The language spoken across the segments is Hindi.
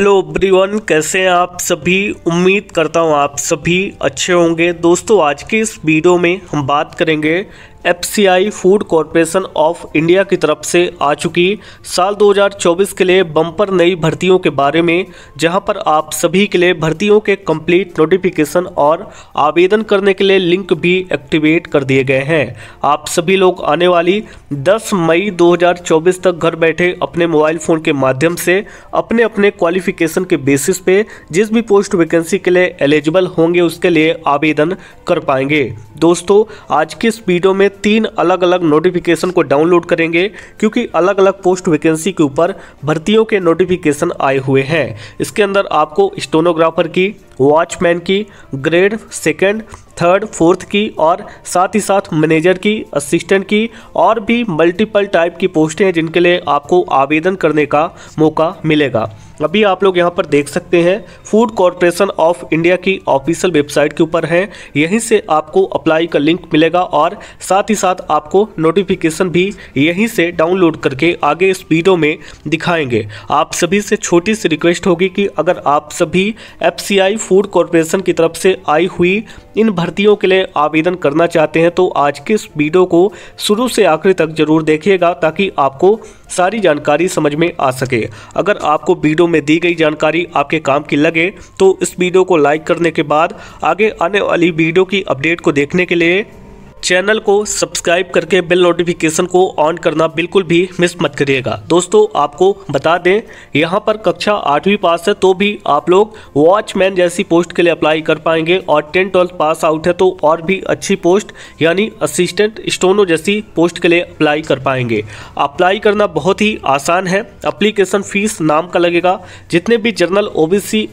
हेलो एवरीवन कैसे हैं आप सभी उम्मीद करता हूं आप सभी अच्छे होंगे दोस्तों आज के इस वीडियो में हम बात करेंगे FCI food corporation of India की तरफ से आ चुकी साल 2024 के लिए बम्पर नई भर्तियों के बारे में जहां पर आप सभी के लिए भर्तियों के कंप्लीट नोटिफिकेशन और आवेदन करने के लिए लिंक भी एक्टिवेट कर दिए गए हैं आप सभी लोग आने वाली 10 मई 2024 तक घर बैठे अपने मोबाइल फ़ोन के माध्यम से अपने अपने क्वालिफिकेशन के बेसिस पे जिस भी पोस्ट वैकेंसी के लिए एलिजिबल होंगे उसके लिए आवेदन कर पाएंगे दोस्तों आज की स्पीडो में तीन अलग अलग नोटिफिकेशन को डाउनलोड करेंगे क्योंकि अलग अलग पोस्ट वैकेंसी के ऊपर भर्तियों के नोटिफिकेशन आए हुए हैं इसके अंदर आपको स्टोनोग्राफर की वॉचमैन की ग्रेड सेकंड थर्ड फोर्थ की और साथ ही साथ मैनेजर की असिस्टेंट की और भी मल्टीपल टाइप की पोस्टें हैं जिनके लिए आपको आवेदन करने का मौका मिलेगा अभी आप लोग यहाँ पर देख सकते हैं फूड कॉरपोरेशन ऑफ इंडिया की ऑफिशियल वेबसाइट के ऊपर है यहीं से आपको अप्लाई का लिंक मिलेगा और साथ ही साथ आपको नोटिफिकेशन भी यहीं से डाउनलोड करके आगे इस वीडियो में दिखाएंगे आप सभी से छोटी सी रिक्वेस्ट होगी कि अगर आप सभी एफ फूड कॉरपोरेशन की तरफ से आई हुई इन भर्तियों के लिए आवेदन करना चाहते हैं तो आज के इस वीडियो को शुरू से आखिरी तक जरूर देखिएगा ताकि आपको सारी जानकारी समझ में आ सके अगर आपको वीडियो में दी गई जानकारी आपके काम की लगे तो इस वीडियो को लाइक करने के बाद आगे आने वाली वीडियो की अपडेट को देखने के लिए चैनल को सब्सक्राइब करके बेल नोटिफिकेशन को ऑन करना बिल्कुल भी मिस मत करिएगा दोस्तों आपको बता दें यहाँ पर कक्षा आठवीं पास है तो भी आप लोग वॉचमैन जैसी पोस्ट के लिए अप्लाई कर पाएंगे और टेन ट्वेल्थ पास आउट है तो और भी अच्छी पोस्ट यानी असिस्टेंट स्टोनो जैसी पोस्ट के लिए अप्लाई कर पाएंगे अप्लाई करना बहुत ही आसान है अप्लीकेशन फीस नाम का लगेगा जितने भी जर्नल ओ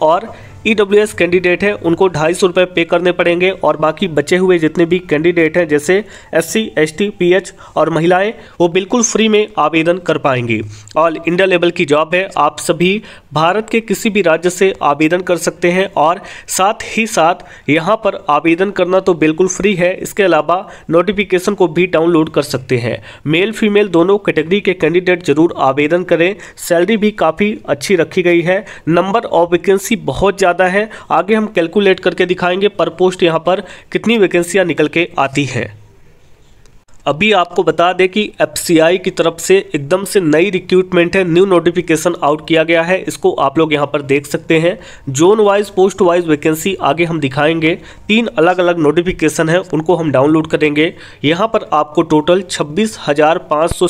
और ईडब्ल्यूएस e कैंडिडेट हैं उनको ढाई सौ रुपये पे करने पड़ेंगे और बाकी बचे हुए जितने भी कैंडिडेट हैं जैसे एससी एसटी पीएच और महिलाएं वो बिल्कुल फ्री में आवेदन कर पाएंगी ऑल इंडिया लेवल की जॉब है आप सभी भारत के किसी भी राज्य से आवेदन कर सकते हैं और साथ ही साथ यहाँ पर आवेदन करना तो बिल्कुल फ्री है इसके अलावा नोटिफिकेशन को भी डाउनलोड कर सकते हैं मेल फीमेल दोनों कैटेगरी के कैंडिडेट जरूर आवेदन करें सैलरी भी काफ़ी अच्छी रखी गई है नंबर ऑफ वैकेंसी बहुत ज़्यादा ज़्यादा है आगे हम कैलकुलेट करके दिखाएंगे पर पोस्ट यहाँ पर कितनी वैकेंसियाँ निकल के आती है अभी आपको बता दें कि एफ की तरफ से एकदम से नई रिक्रूटमेंट है न्यू नोटिफिकेशन आउट किया गया है इसको आप लोग यहाँ पर देख सकते हैं zone wise post wise vacancy आगे हम दिखाएंगे तीन अलग अलग नोटिफिकेशन है उनको हम डाउनलोड करेंगे यहाँ पर आपको टोटल छब्बीस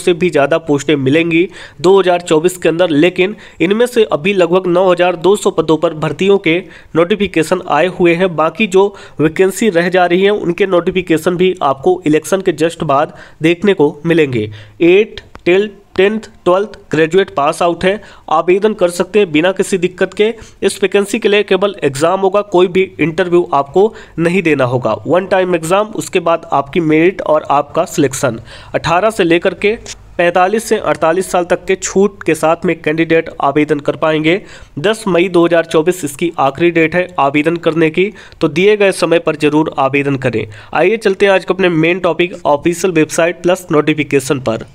से भी ज़्यादा पोस्टें मिलेंगी दो के अंदर लेकिन इनमें से अभी लगभग नौ पदों पर भर्तियों के नोटिफिकेशन आए हुए हैं बाकी जो वैकेंसी रह जा रही है उनके नोटिफिकेशन भी आपको इलेक्शन के जस्ट बाद बाद देखने को मिलेंगे eight till tenth twelfth graduate pass out है आवेदन कर सकते हैं बिना किसी दिक्कत के इस वैकेंसी के लिए केवल एग्जाम होगा कोई भी इंटरव्यू आपको नहीं देना होगा वन टाइम एग्जाम उसके बाद आपकी मेरिट और आपका सिलेक्शन 18 से लेकर के 45 से 48 साल तक के छूट के साथ में कैंडिडेट आवेदन कर पाएंगे 10 मई 2024 इसकी आखिरी डेट है आवेदन करने की तो दिए गए समय पर जरूर आवेदन करें आइए चलते हैं आज के अपने main topic official website plus notification पर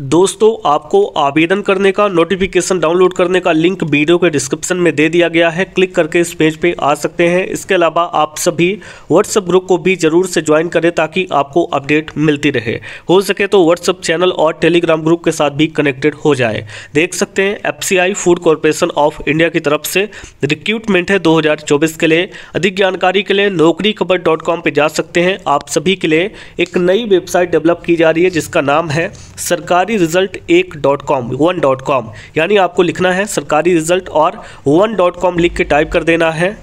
दोस्तों आपको आवेदन करने का नोटिफिकेशन डाउनलोड करने का लिंक वीडियो के डिस्क्रिप्शन में दे दिया गया है क्लिक करके इस पेज पे आ सकते हैं इसके अलावा आप सभी व्हाट्सएप ग्रुप को भी ज़रूर से ज्वाइन करें ताकि आपको अपडेट मिलती रहे हो सके तो व्हाट्सएप चैनल और टेलीग्राम ग्रुप के साथ भी कनेक्टेड हो जाए देख सकते हैं F food corporation of India की तरफ से रिक्रूटमेंट है दो के लिए अधिक जानकारी के लिए नौकरी खबर डॉट कॉम पर जा सकते हैं आप सभी के लिए एक नई वेबसाइट डेवलप की जा रही है जिसका नाम है सरकार सरकारी रिजल्ट एक dot com one dot com यानी आपको लिखना है सरकारी रिजल्ट और वन डॉट कॉम लिख के टाइप कर देना है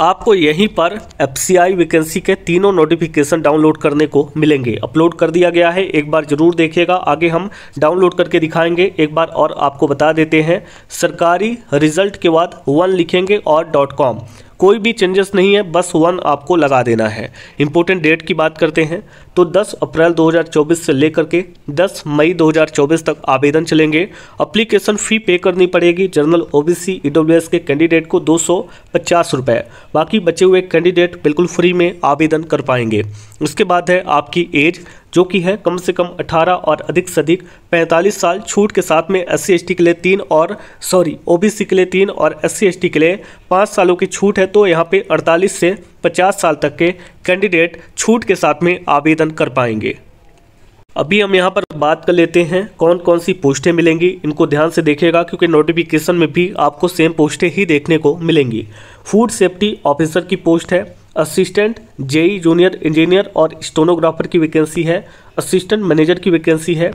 आपको यहीं पर एफ वैकेंसी के तीनों नोटिफिकेशन डाउनलोड करने को मिलेंगे अपलोड कर दिया गया है एक बार जरूर देखिएगा आगे हम डाउनलोड करके दिखाएंगे एक बार और आपको बता देते हैं सरकारी रिजल्ट के बाद वन लिखेंगे और डॉट कॉम कोई भी चेंजेस नहीं है बस वन आपको लगा देना है इंपॉर्टेंट डेट की बात करते हैं तो 10 अप्रैल 2024 से लेकर के 10 मई 2024 तक आवेदन चलेंगे अप्लीकेशन फ़ी पे करनी पड़ेगी जनरल ओबीसी ईडब्ल्यूएस के कैंडिडेट को दो सौ बाकी बचे हुए कैंडिडेट बिल्कुल फ्री में आवेदन कर पाएंगे उसके बाद है आपकी एज जो कि है कम से कम 18 और अधिक से अधिक पैंतालीस साल छूट के साथ में एस सी के लिए तीन और सॉरी ओबीसी के लिए तीन और एस सी के लिए पाँच सालों की छूट है तो यहाँ पे 48 से 50 साल तक के कैंडिडेट छूट के साथ में आवेदन कर पाएंगे अभी हम यहाँ पर बात कर लेते हैं कौन कौन सी पोस्टें मिलेंगी इनको ध्यान से देखिएगा क्योंकि नोटिफिकेशन में भी आपको सेम पोस्टें ही देखने को मिलेंगी फूड सेफ्टी ऑफिसर की पोस्ट है असिस्टेंट जेई जूनियर इंजीनियर और स्टोनोग्राफर की वैकेंसी है असिस्टेंट मैनेजर की वैकेंसी है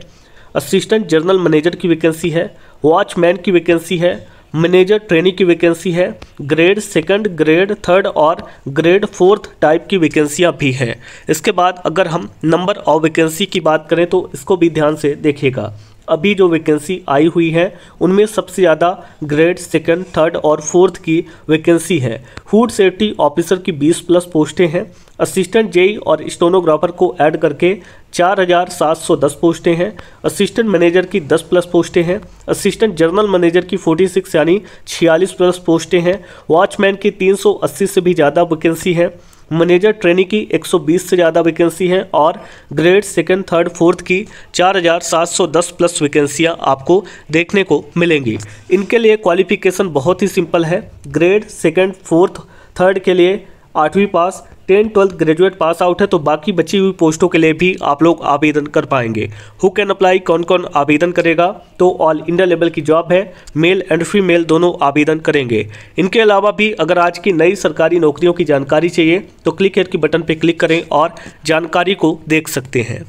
असिस्टेंट जर्नल मैनेजर की वैकेंसी है वॉचमैन की वैकेंसी है मैनेजर ट्रेनिंग की वैकेंसी है ग्रेड सेकंड ग्रेड थर्ड और ग्रेड फोर्थ टाइप की वैकेंसियाँ भी हैं इसके बाद अगर हम नंबर ऑफ वैकेंसी की बात करें तो इसको भी ध्यान से देखिएगा अभी जो वैकेंसी आई हुई है उनमें सबसे ज़्यादा ग्रेड सेकंड थर्ड और फोर्थ की वैकेंसी है फूड सेफ्टी ऑफिसर की 20 प्लस पोस्टें हैं असिस्टेंट जेई और स्टोनोग्राफर को ऐड करके 4,710 पोस्टें हैं असिस्टेंट मैनेजर की 10 प्लस पोस्टें हैं असिस्टेंट जनरल मैनेजर की 46 यानी 46 प्लस पोस्टें हैं वॉचमैन की 380 से भी ज़्यादा वैकेंसी है मैनेजर ट्रेनी की 120 से ज़्यादा वैकेंसी हैं और ग्रेड सेकेंड थर्ड फोर्थ की 4,710 प्लस वैकेंसियाँ आपको देखने को मिलेंगी इनके लिए क्वालिफिकेशन बहुत ही सिंपल है ग्रेड सेकेंड फोर्थ थर्ड के लिए आठवीं pass tenth twelfth graduate pass out है तो बाकी बची हुई पोस्टों के लिए भी आप लोग आवेदन कर पाएंगे हु कैन अप्लाई कौन कौन आवेदन करेगा तो ऑल इंडिया लेवल की जॉब है मेल एंड फीमेल दोनों आवेदन करेंगे इनके अलावा भी अगर आज की नई सरकारी नौकरियों की जानकारी चाहिए तो क्लिक हेयर की बटन पर क्लिक करें और जानकारी को देख सकते हैं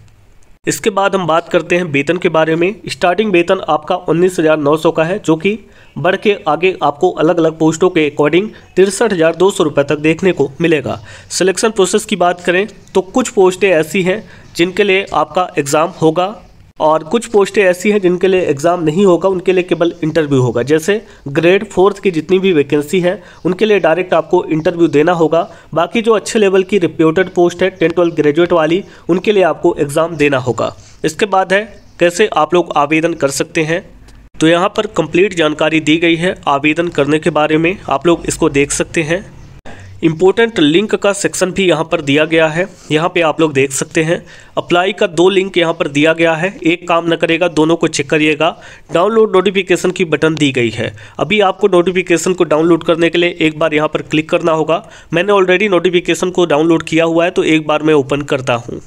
इसके बाद हम बात करते हैं वेतन के बारे में स्टार्टिंग वेतन आपका उन्नीस हज़ार नौ सौ का है जो कि बढ़ के आगे आपको अलग अलग पोस्टों के अकॉर्डिंग तिरसठ हज़ार दो सौ रुपये तक देखने को मिलेगा सिलेक्शन प्रोसेस की बात करें तो कुछ पोस्टें ऐसी हैं जिनके लिए आपका एग्ज़ाम होगा और कुछ पोस्टें ऐसी हैं जिनके लिए एग्ज़ाम नहीं होगा उनके लिए केवल इंटरव्यू होगा जैसे ग्रेड फोर्थ की जितनी भी वैकेंसी है उनके लिए डायरेक्ट आपको इंटरव्यू देना होगा बाकी जो अच्छे लेवल की रिप्यूटेड पोस्ट है टेंथ ट्वेल्थ ग्रेजुएट वाली उनके लिए आपको एग्ज़ाम देना होगा इसके बाद है कैसे आप लोग आवेदन कर सकते हैं तो यहाँ पर कंप्लीट जानकारी दी गई है आवेदन करने के बारे में आप लोग इसको देख सकते हैं इम्पोर्टेंट लिंक का सेक्शन भी यहाँ पर दिया गया है यहाँ पे आप लोग देख सकते हैं अप्लाई का दो लिंक यहाँ पर दिया गया है एक काम न करेगा दोनों को चेक करिएगा डाउनलोड नोटिफिकेशन की बटन दी गई है अभी आपको नोटिफिकेशन को डाउनलोड करने के लिए एक बार यहाँ पर क्लिक करना होगा मैंने ऑलरेडी नोटिफिकेशन को डाउनलोड किया हुआ है तो एक बार मैं ओपन करता हूँ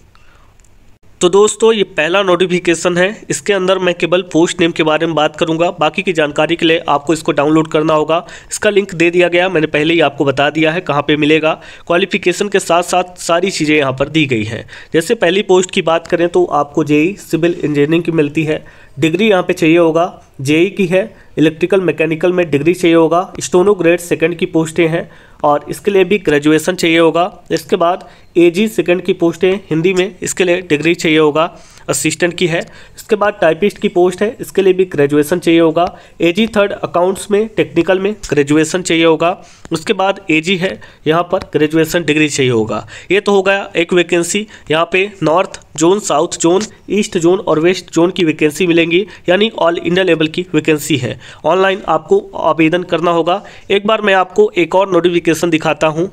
तो दोस्तों ये पहला नोटिफिकेशन है इसके अंदर मैं केवल पोस्ट नेम के बारे में बात करूंगा बाकी की जानकारी के लिए आपको इसको डाउनलोड करना होगा इसका लिंक दे दिया गया मैंने पहले ही आपको बता दिया है कहाँ पे मिलेगा क्वालिफिकेशन के साथ साथ सारी चीज़ें यहाँ पर दी गई हैं जैसे पहली पोस्ट की बात करें तो आपको जेई सिविल इंजीनियरिंग की मिलती है डिग्री यहाँ पर चाहिए होगा जेई की है इलेक्ट्रिकल मैकेनिकल में डिग्री चाहिए होगा स्टोनो ग्रेड सेकेंड की पोस्टें हैं और इसके लिए भी ग्रेजुएशन चाहिए होगा इसके बाद एजी सेकंड की पोस्टें हिंदी में इसके लिए डिग्री चाहिए होगा असिस्टेंट की है इसके बाद टाइपिस्ट की पोस्ट है इसके लिए भी ग्रेजुएशन चाहिए होगा एजी थर्ड अकाउंट्स में टेक्निकल में ग्रेजुएशन चाहिए होगा उसके बाद एजी है यहाँ पर ग्रेजुएशन डिग्री चाहिए होगा ये तो हो गया एक वैकेंसी यहाँ पे north zone south zone east zone और वेस्ट जोन की वैकेंसी मिलेंगी यानी ऑल इंडिया लेवल की वैकेंसी है ऑनलाइन आपको आवेदन करना होगा एक बार मैं आपको एक और नोटिफिकेशन दिखाता हूँ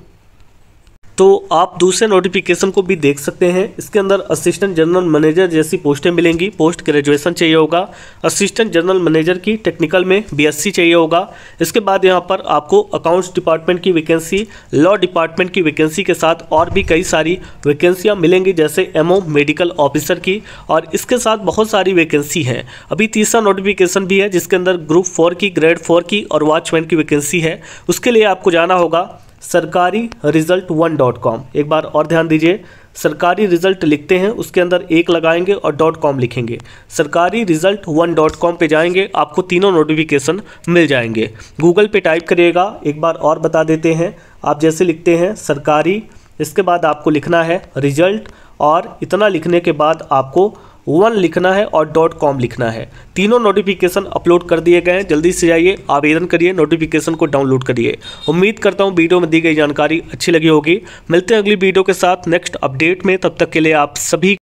तो आप दूसरे नोटिफिकेशन को भी देख सकते हैं इसके अंदर असिस्टेंट जनरल मैनेजर जैसी पोस्टें मिलेंगी पोस्ट ग्रेजुएशन चाहिए होगा असिस्टेंट जनरल मैनेजर की टेक्निकल में बीएससी चाहिए होगा इसके बाद यहाँ पर आपको अकाउंट्स डिपार्टमेंट की वैकेंसी लॉ डिपार्टमेंट की वैकेंसी के साथ और भी कई सारी वैकेंसियाँ मिलेंगी जैसे एम मेडिकल ऑफिसर की और इसके साथ बहुत सारी वैकेंसी है अभी तीसरा नोटिफिकेशन भी है जिसके अंदर ग्रुप फोर की ग्रेड फोर की और वॉचमैन की वैकेंसी है उसके लिए आपको जाना होगा सरकारी रिजल्ट वन डॉट कॉम एक बार और ध्यान दीजिए सरकारी रिजल्ट लिखते हैं उसके अंदर एक लगाएंगे और डॉट कॉम लिखेंगे सरकारी रिजल्ट वन डॉट कॉम पर जाएंगे आपको तीनों नोटिफिकेशन मिल जाएंगे गूगल पे टाइप करिएगा एक बार और बता देते हैं आप जैसे लिखते हैं सरकारी इसके बाद आपको लिखना है रिजल्ट और इतना लिखने के बाद आपको वन लिखना है और डॉट कॉम लिखना है तीनों नोटिफिकेशन अपलोड कर दिए गए हैं जल्दी से जाइए आवेदन करिए नोटिफिकेशन को डाउनलोड करिए उम्मीद करता हूँ वीडियो में दी गई जानकारी अच्छी लगी होगी मिलते हैं अगली वीडियो के साथ नेक्स्ट अपडेट में तब तक के लिए आप सभी